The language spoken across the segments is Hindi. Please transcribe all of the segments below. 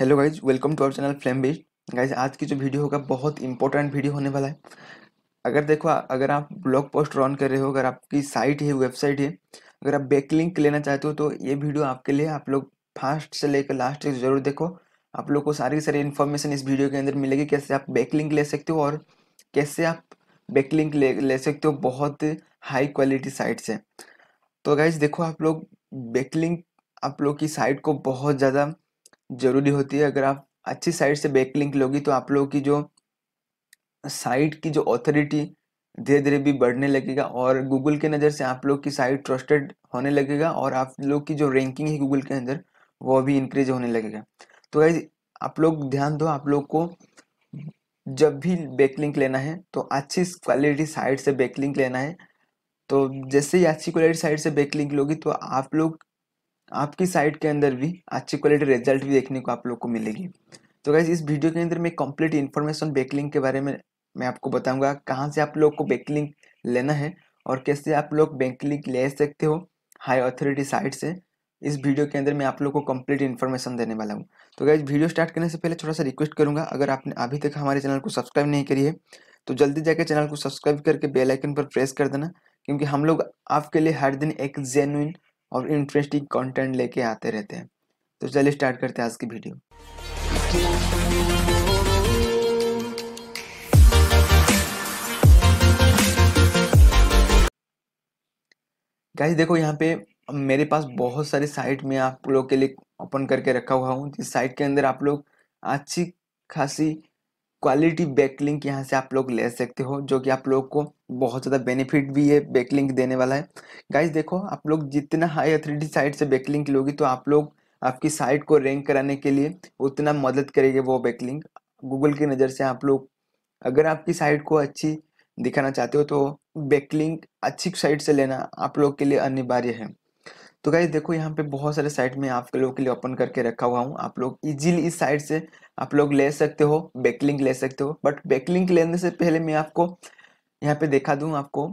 hello guys welcome to our channel flame beach guys आज की जो वीडियो होगा बहुत इंपॉर्टेंट वीडियो होने वाला है अगर देखो अगर आप ब्लॉग पोस्ट रन कर रहे हो अगर आपकी साइट है वेबसाइट है अगर आप बैकलिंक लेना चाहते हो तो ये वीडियो आपके लिए आप लोग फास्ट से लेकर लास्ट तक जरूर देखो आप लोग को सारी सारी इन्फॉर्मेशन इस वीडियो के अंदर मिलेगी कैसे आप बैकलिंक ले सकते हो और कैसे आप बैकलिंक ले ले सकते हो बहुत हाई क्वालिटी साइट से तो गाइज देखो आप लोग बैकलिंक आप लोग की साइट को बहुत ज़्यादा ज़रूरी होती है अगर आप अच्छी साइट से बैक लिंक लोगी तो आप लोगों की जो साइट की जो ऑथोरिटी धीरे धीरे भी बढ़ने लगेगा और गूगल के नज़र से आप लोग की साइट ट्रस्टेड होने लगेगा और आप लोग की जो रैंकिंग है गूगल के अंदर वो भी इंक्रीज होने लगेगा तो भाई आप लोग ध्यान दो आप लोग को जब भी बैकलिंक लेना है तो अच्छी क्वालिटी साइट से बैकलिंक लेना है तो जैसे ही अच्छी क्वालिटी साइट से बैकलिंक लोगी तो आप लोग आपकी साइट के अंदर भी अच्छी क्वालिटी रिजल्ट भी देखने को आप लोग को मिलेगी तो गाइज इस वीडियो के अंदर मैं कंप्लीट इन्फॉर्मेशन बैकलिंग के बारे में मैं आपको बताऊंगा कहाँ से आप लोग को बैकलिंग लेना है और कैसे आप लोग बैंकलिंग ले सकते हो हाई अथॉरिटी साइट से इस वीडियो के अंदर मैं आप लोग को कंप्लीट इन्फॉर्मेशन देने वाला हूँ तो गाइज वीडियो स्टार्ट करने से पहले थोड़ा सा रिक्वेस्ट करूँगा अगर आपने अभी तक हमारे चैनल को सब्सक्राइब नहीं करी है तो जल्दी जाकर चैनल को सब्सक्राइब करके बेलाइकन पर प्रेस कर देना क्योंकि हम लोग आपके लिए हर दिन एक जेनुइन और इंटरेस्टिंग कंटेंट लेके आते रहते हैं तो चलिए स्टार्ट करते हैं आज की वीडियो गाइस देखो यहाँ पे मेरे पास बहुत सारी साइट में आप लोग के लिए ओपन करके रखा हुआ हूँ जिस साइट के अंदर आप लोग अच्छी खासी क्वालिटी बैकलिंक यहाँ से आप लोग ले सकते हो जो कि आप लोग को बहुत ज़्यादा बेनिफिट भी है बैकलिंक देने वाला है गाइस देखो आप लोग जितना हाई अथॉरिटी साइट से बैकलिंक लोगी तो आप लोग आपकी साइट को रैंक कराने के लिए उतना मदद करेगी वो बैकलिंक गूगल की नज़र से आप लोग अगर आपकी साइट को अच्छी दिखाना चाहते हो तो बैकलिंक अच्छी साइट से लेना आप लोग के लिए अनिवार्य है तो गाइज देखो यहाँ पे बहुत सारे साइट में आप लोगों के लिए ओपन करके रखा हुआ हूँ आप लोग इजीली इस साइट से आप लोग ले सकते हो बैकलिंक ले सकते हो बट बैकलिंक लेने से पहले मैं आपको यहाँ पे देखा दूँ आपको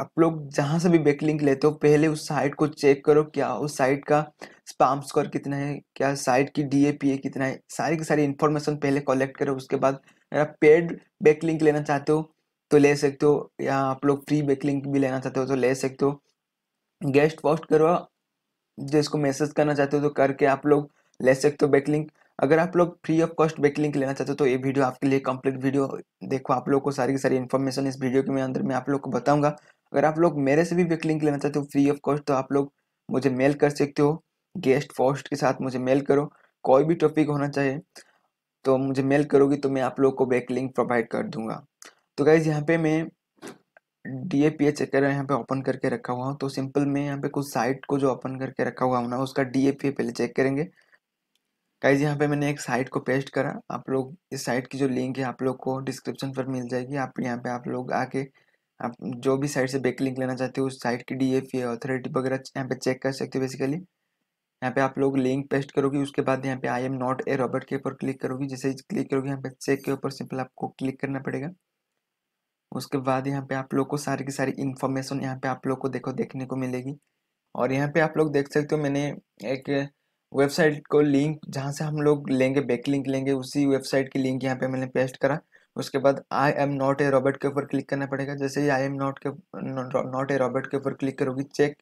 आप लोग जहाँ से भी बैकलिंक लेते हो पहले उस साइट को चेक करो क्या उस साइट का स्पाम स्कोर कितना है क्या साइट की ए कितना है सारी की सारी इन्फॉर्मेशन पहले कलेक्ट करो उसके बाद अगर आप पेड बैकलिंक लेना चाहते हो तो ले सकते हो या आप लोग फ्री बैकलिंक भी लेना चाहते हो तो ले सकते हो गेस्ट पोस्ट करो जिसको मैसेज करना चाहते हो तो करके आप लोग ले सकते हो बैकलिंक अगर आप लोग फ्री ऑफ कॉस्ट बैकलिंक लेना चाहते हो तो ये वीडियो आपके लिए कंप्लीट वीडियो देखो आप लोग को सारी की सारी इन्फॉर्मेशन इस वीडियो के अंदर मैं आप लोग को बताऊंगा अगर आप लोग मेरे से भी लिंक लेना चाहते हो फ्री ऑफ कॉस्ट तो आप लोग मुझे मेल कर सकते हो गेस्ट फोस्ट के साथ मुझे मेल करो कोई भी टॉपिक होना चाहिए तो मुझे मेल करोगी तो मैं आप लोग को लिंक प्रोवाइड कर दूंगा तो गाइज़ यहाँ पे मैं D A P H checker यहाँ पे ओपन करके रखा हुआ हूँ तो सिंपल मैं यहाँ पे कुछ साइट को जो ओपन करके रखा हुआ हूँ ना उसका डी ए पी ए पहले चेक करेंगे गाइज यहाँ पे मैंने एक साइट को पेस्ट करा आप लोग इस साइट की जो लिंक है आप लोग को डिस्क्रिप्शन पर मिल जाएगी आप यहाँ पे आप लोग आके आप जो भी साइट से बैक लिंक लेना चाहते हो उस साइट की डी एफ अथॉरिटी वगैरह यहाँ पे चेक कर सकते हो बेसिकली यहाँ पे आप लोग लिंक पेस्ट करोगे उसके बाद यहाँ पे I am not a robot के ऊपर क्लिक करोगे जैसे क्लिक करोगे यहाँ पे चेक के ऊपर सिंपल आपको क्लिक करना पड़ेगा उसके बाद यहाँ पे आप लोग को सारी की सारी इन्फॉर्मेशन यहाँ पे आप लोग को देखो देखने को मिलेगी और यहाँ पे आप लोग देख सकते हो मैंने एक वेबसाइट को लिंक जहाँ से हम लोग लेंगे बैक लिंक लेंगे उसी वेबसाइट की लिंक यहाँ पे मैंने पेस्ट करा उसके बाद I am not a robot के ऊपर क्लिक करना पड़ेगा जैसे ही आई एम नॉट के नॉट ए रॉबर्ट के ऊपर क्लिक करोगी चेक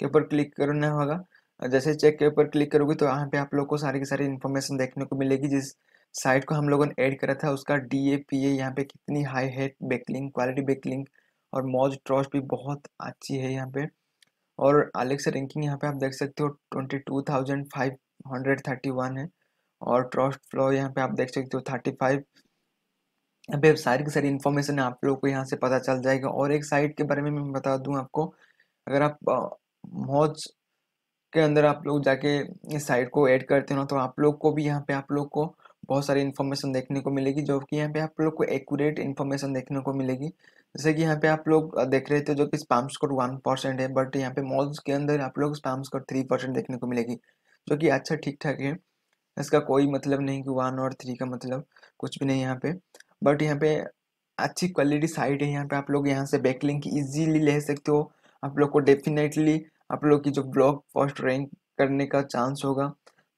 के ऊपर क्लिक करना होगा जैसे चेक के ऊपर क्लिक करोगी तो यहाँ पे आप लोग को सारी की सारी इन्फॉर्मेशन देखने को मिलेगी जिस साइट को हम लोगों ने ऐड करा था उसका डी ए पी ए यहाँ पे कितनी हाई है बैकलिंग क्वालिटी बैकलिंग और मॉज ट्रॉस भी बहुत अच्छी है यहाँ पर और से रैंकिंग यहाँ पे आप देख सकते हो twenty two thousand five hundred thirty one है और ट्रस्ट फ्लो यहाँ पे आप देख सकते हो थर्टी फाइव यहाँ पे सारी की सारी इन्फॉर्मेशन आप लोग को यहाँ से पता चल जाएगा और एक साइट के बारे में मैं बता दूँ आपको अगर आप मौज के अंदर आप लोग जाके इस साइट को ऐड करते हो तो आप लोग को भी यहाँ पे आप लोग को बहुत सारी इन्फॉर्मेशन देखने को मिलेगी जो कि यहाँ पे आप लोग को एक्यूरेट इन्फॉर्मेशन देखने को मिलेगी जैसे कि यहाँ पे आप लोग देख रहे थे जो कि स्पैम स्कोर वन परसेंट है बट यहाँ पे मॉल्स के अंदर आप लोग स्पैम स्कोर थ्री परसेंट देखने को मिलेगी जो कि अच्छा ठीक ठाक है इसका कोई मतलब नहीं कि वन और थ्री का मतलब कुछ भी नहीं यहाँ पे बट यहाँ पे अच्छी क्वालिटी साइट है यहाँ पे आप लोग यहाँ से बैकलिंग ईजीली ले सकते हो आप लोग को डेफिनेटली आप लोग की जो ब्लॉग फर्स्ट रैंक करने का चांस होगा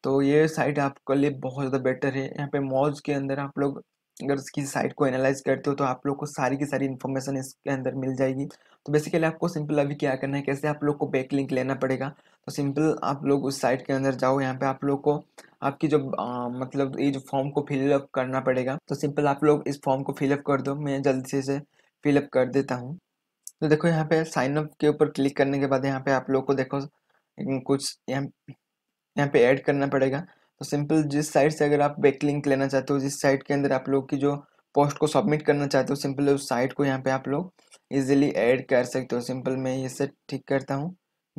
तो ये साइट आपके लिए बहुत ज़्यादा बेटर है यहाँ पे मॉल्स के अंदर आप लोग अगर उसकी साइट को एनालाइज करते हो तो आप लोग को सारी की सारी इन्फॉर्मेशन इसके अंदर मिल जाएगी तो बेसिकली आपको सिंपल अभी क्या करना है कैसे आप लोग को बैक लिंक लेना पड़ेगा तो सिंपल आप लोग उस साइट के अंदर जाओ यहाँ पे आप लोग को आपकी जो आ, मतलब ये जो फॉर्म को फिलअप करना पड़ेगा तो सिंपल आप लोग इस फॉर्म को फिलअप कर दो मैं जल्दी से फिलअप कर देता हूँ तो देखो यहाँ पे साइन अप के ऊपर क्लिक करने के बाद यहाँ पे आप लोग को देखो कुछ यहाँ यहाँ पे ऐड करना पड़ेगा तो सिंपल जिस साइट से अगर आप बैकलिंक लेना चाहते हो जिस साइट के अंदर आप लोग की जो पोस्ट को सबमिट करना चाहते हो सिंपल उस साइट को यहाँ पे आप लोग इजीली ऐड कर सकते हो सिंपल मैं ये से ठीक करता हूँ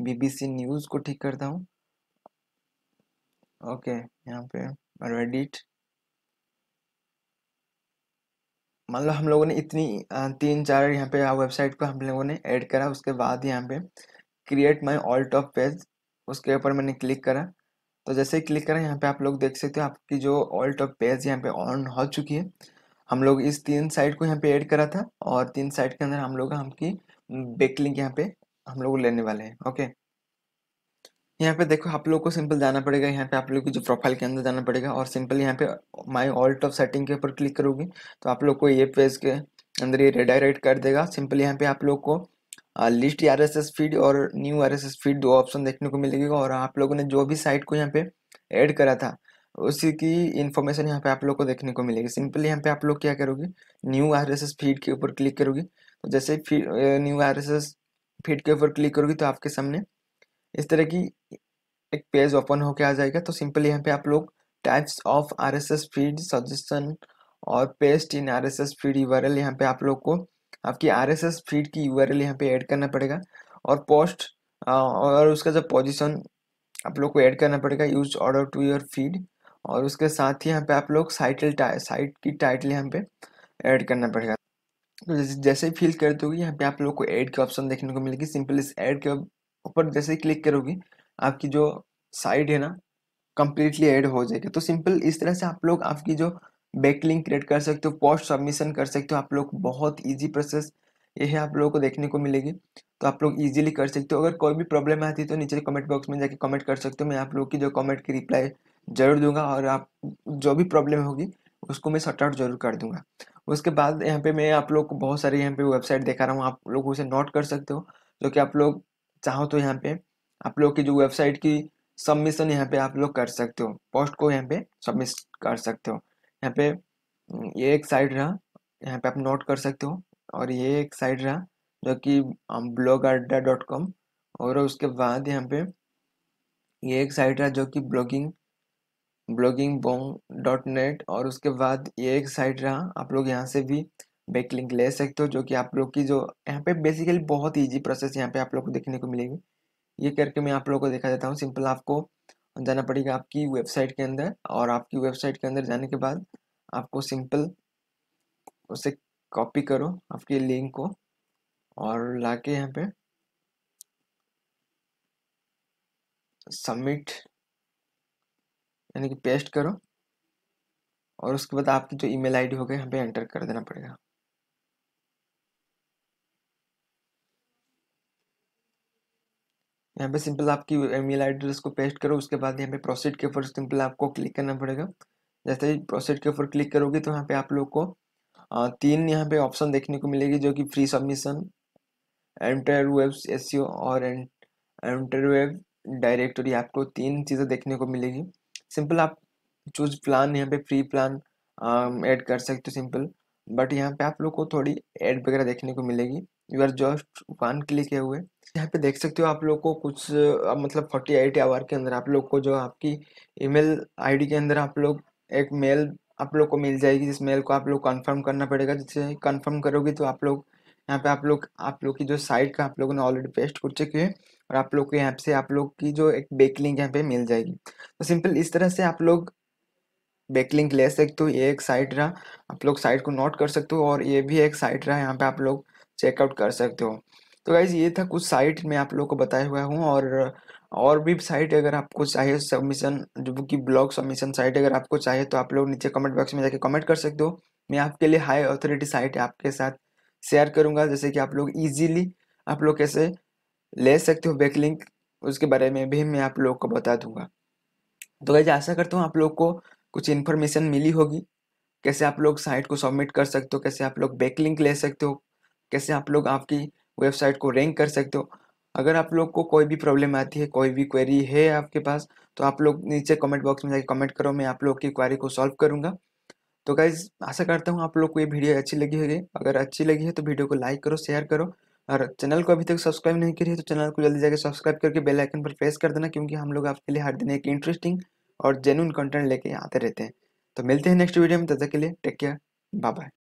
बीबीसी न्यूज़ को ठीक करता हूँ ओके यहाँ पे और एडिट मान मतलब लो हम लोगों ने इतनी तीन चार यहाँ पे वेबसाइट को हम लोगों ने ऐड करा उसके बाद यहाँ पे create my all top page उसके ऊपर मैंने क्लिक करा तो जैसे ही क्लिक करें यहाँ पे आप लोग देख सकते हो आपकी जो ऑल टॉप पेज यहाँ पे ऑन हो चुकी है हम लोग इस तीन साइट को यहाँ पे ऐड करा था और तीन साइट के अंदर हम लोग हमकी बेकलिंग यहाँ पे हम लोग लेने वाले हैं ओके यहाँ पे देखो आप लोग को सिंपल जाना पड़ेगा यहाँ पे आप लोग की जो प्रोफाइल के अंदर जाना पड़ेगा और सिंपल यहाँ पे माय ऑल टॉप सेटिंग के ऊपर क्लिक करोगे तो आप लोग को ये पेज के अंदर ये रेडायरेक्ट कर देगा सिंपल यहाँ पे आप लोग को list R S S feed और new R S S feed दो ऑप्शन देखने को मिलेगा और आप लोगों ने जो भी साइट को यहाँ पे ऐड करा था उसी की इन्फॉर्मेशन यहाँ पे आप लोग को देखने को मिलेगी सिंपली यहाँ पे आप लोग क्या करोगे new R S S feed के ऊपर क्लिक करोगे तो जैसे feed new R S S feed के ऊपर क्लिक करोगे तो आपके सामने इस तरह की एक पेज ओपन होके आ जाएगा तो सिंपली यहाँ पे आप लोग types of R S S feed suggestion और paste in R S S feed U R L यहाँ पे आप लोग को आपकी आर एस एस फीड की यू आर एल यहाँ पे ऐड करना पड़ेगा और पोस्ट और उसका जो पोजिशन आप लोग को ऐड करना पड़ेगा use order to your feed और उसके साथ ही यहाँ पे आप लोग साइटल साइट की टाइटल यहाँ पे ऐड करना पड़ेगा तो जैसे ही फिल कर दोगे यहाँ पे आप लोग को ऐड के ऑप्शन देखने को मिलेगी सिंपल इस ऐड के ऊपर जैसे ही क्लिक करोगी आपकी जो साइड है ना कम्प्लीटली ऐड हो जाएगी तो सिंपल इस तरह से आप लोग आपकी जो बैकलिंक क्रिएट कर सकते हो पोस्ट सबमिशन कर सकते हो आप लोग बहुत ईजी प्रोसेस ये है आप लोगों को देखने को मिलेगी तो आप लोग इजीली कर सकते हो अगर कोई भी प्रॉब्लम आती है तो नीचे कमेंट बॉक्स में जाके कमेंट कर सकते हो मैं आप लोग की जो कमेंट की रिप्लाई जरूर दूंगा और आप जो भी प्रॉब्लम होगी उसको मैं शॉर्ट आउट जरूर कर दूंगा उसके बाद यहाँ पे मैं आप लोग को बहुत सारे यहाँ पे वेबसाइट दिखा रहा हूँ आप लोग उसे नोट कर सकते हो जो कि आप लोग चाहो तो यहाँ पे आप लोग की जो वेबसाइट की सबमिशन यहाँ पे आप लोग कर सकते हो पोस्ट को यहाँ पे सबमिट कर सकते हो यहाँ पे हम्म, ये एक साइड रहा यहाँ पे आप नोट कर सकते हो और ये एक साइड रहा जो कि ब्लॉग अड्डा डॉट कॉम और उसके बाद यहाँ पे ये एक साइट रहा जो कि blogging blogging bong dot net और उसके बाद ये एक साइट रहा आप लोग यहाँ से भी बैक लिंक ले सकते हो जो कि आप लोग की जो यहाँ पे बेसिकली बहुत इजी प्रोसेस यहाँ पे आप लोग को देखने को मिलेगी ये करके मैं आप लोग को देखा देता हूँ सिंपल आपको जाना पड़ेगा आपकी वेबसाइट के अंदर और आपकी वेबसाइट के अंदर जाने के बाद आपको सिंपल उसे कॉपी करो आपके लिंक को और लाके यहाँ पे सबमिट यानी कि पेस्ट करो और उसके बाद आपकी जो ईमेल आईडी होगा यहाँ पे एंटर कर देना पड़ेगा यहाँ पे सिंपल आपकी मेल एड्रेस को पेस्ट करो उसके बाद यहाँ पे प्रोसीड के ऊपर सिंपल आपको क्लिक करना पड़ेगा जैसे ही प्रोसीड के ऊपर क्लिक करोगे तो यहाँ पे आप लोग को तीन यहाँ पे ऑप्शन देखने को मिलेगी जो कि free submission enter web S और एंटर वेब डायरेक्टरी आपको तीन चीज़ें देखने को मिलेगी सिंपल आप चूज प्लान यहाँ पे फ्री प्लान ऐड कर सकते हो सिंपल बट यहाँ पे आप लोग को थोड़ी एड वगैरह देखने को मिलेगी you are just one click है हुए यहाँ पे देख सकते हो आप लोग को कुछ मतलब फोर्टी एट आवर के अंदर आप लोग को जो आपकी ईमेल आईडी के अंदर आप लोग एक मेल आप लोग को मिल जाएगी जिस मेल को आप लोग कंफर्म करना पड़ेगा जिसे कंफर्म करोगे तो आप लोग यहाँ पे आप लोग आप लोग की जो साइट का आप लोगों ने ऑलरेडी पेस्ट कर चुके हैं और आप लोग को यहाँ से आप लोग की जो एक लिंक यहाँ पे मिल जाएगी तो सिंपल इस तरह से आप लोग लिंक ले सकते हो ये एक साइट रहा आप लोग साइट को नोट कर सकते हो और ये भी एक साइट रहा यहाँ पे आप लोग चेकआउट कर सकते हो तो गाइज ये था कुछ साइट मैं आप लोग को बताया हुआ हूँ और और भी साइट अगर आपको चाहिए सबमिशन जो कि ब्लॉग सबमिशन साइट अगर आपको चाहिए तो आप लोग नीचे कमेंट बॉक्स में जाके कमेंट कर सकते हो मैं आपके लिए हाई अथॉरिटी साइट आपके साथ शेयर करूँगा जैसे कि आप लोग इजीली आप लोग कैसे ले सकते हो बैकलिंक उसके बारे में भी मैं आप लोग को बता दूंगा तो गाइज आशा करता हूँ आप लोग को कुछ इन्फॉर्मेशन मिली होगी कैसे आप लोग साइट को सबमिट कर सकते हो कैसे आप लोग बैकलिंक ले सकते हो कैसे आप लोग आपकी वेबसाइट को रैंक कर सकते हो अगर आप लोग को कोई भी प्रॉब्लम आती है कोई भी क्वेरी है आपके पास तो आप लोग नीचे कमेंट बॉक्स में जाके कमेंट करो मैं आप लोग की क्वारी को सॉल्व करूँगा तो गाइज आशा करता हूँ आप लोग को ये वीडियो अच्छी लगी होगी अगर अच्छी लगी है तो वीडियो को लाइक करो शेयर करो और चैनल को अभी तक सब्सक्राइब नहीं करिए तो चैनल को जल्दी जाकर सब्सक्राइब करके बेल आइकन पर प्रेस कर देना क्योंकि हम लोग आपके लिए हर दिन एक इंटरेस्टिंग और जेन्यून कंटेंट लेके आते रहते हैं तो मिलते हैं नेक्स्ट वीडियो में तब तक के लिए टेक केयर बाय बाय